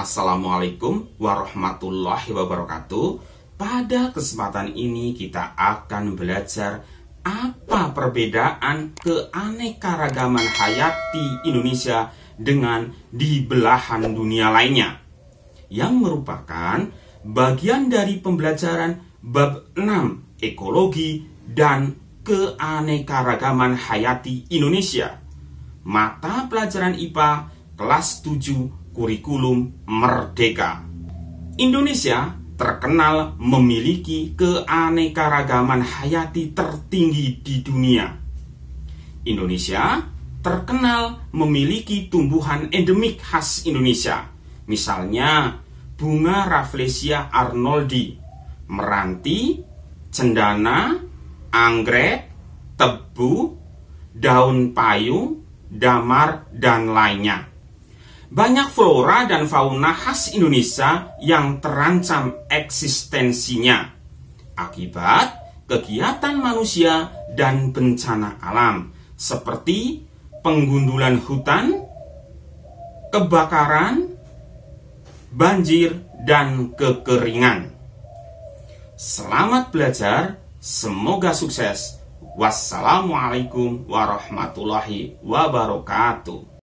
Assalamualaikum warahmatullahi wabarakatuh. Pada kesempatan ini kita akan belajar apa perbedaan keanekaragaman hayati Indonesia dengan di belahan dunia lainnya yang merupakan bagian dari pembelajaran bab 6 ekologi dan keanekaragaman hayati Indonesia. Mata pelajaran IPA kelas 7 kurikulum merdeka. Indonesia terkenal memiliki keanekaragaman hayati tertinggi di dunia. Indonesia terkenal memiliki tumbuhan endemik khas Indonesia. Misalnya, bunga Rafflesia arnoldi, meranti, cendana, anggrek, tebu, daun payu, damar, dan lainnya banyak flora dan fauna khas Indonesia yang terancam eksistensinya akibat kegiatan manusia dan bencana alam seperti penggundulan hutan, kebakaran, banjir, dan kekeringan. Selamat belajar, semoga sukses. Wassalamualaikum warahmatullahi wabarakatuh.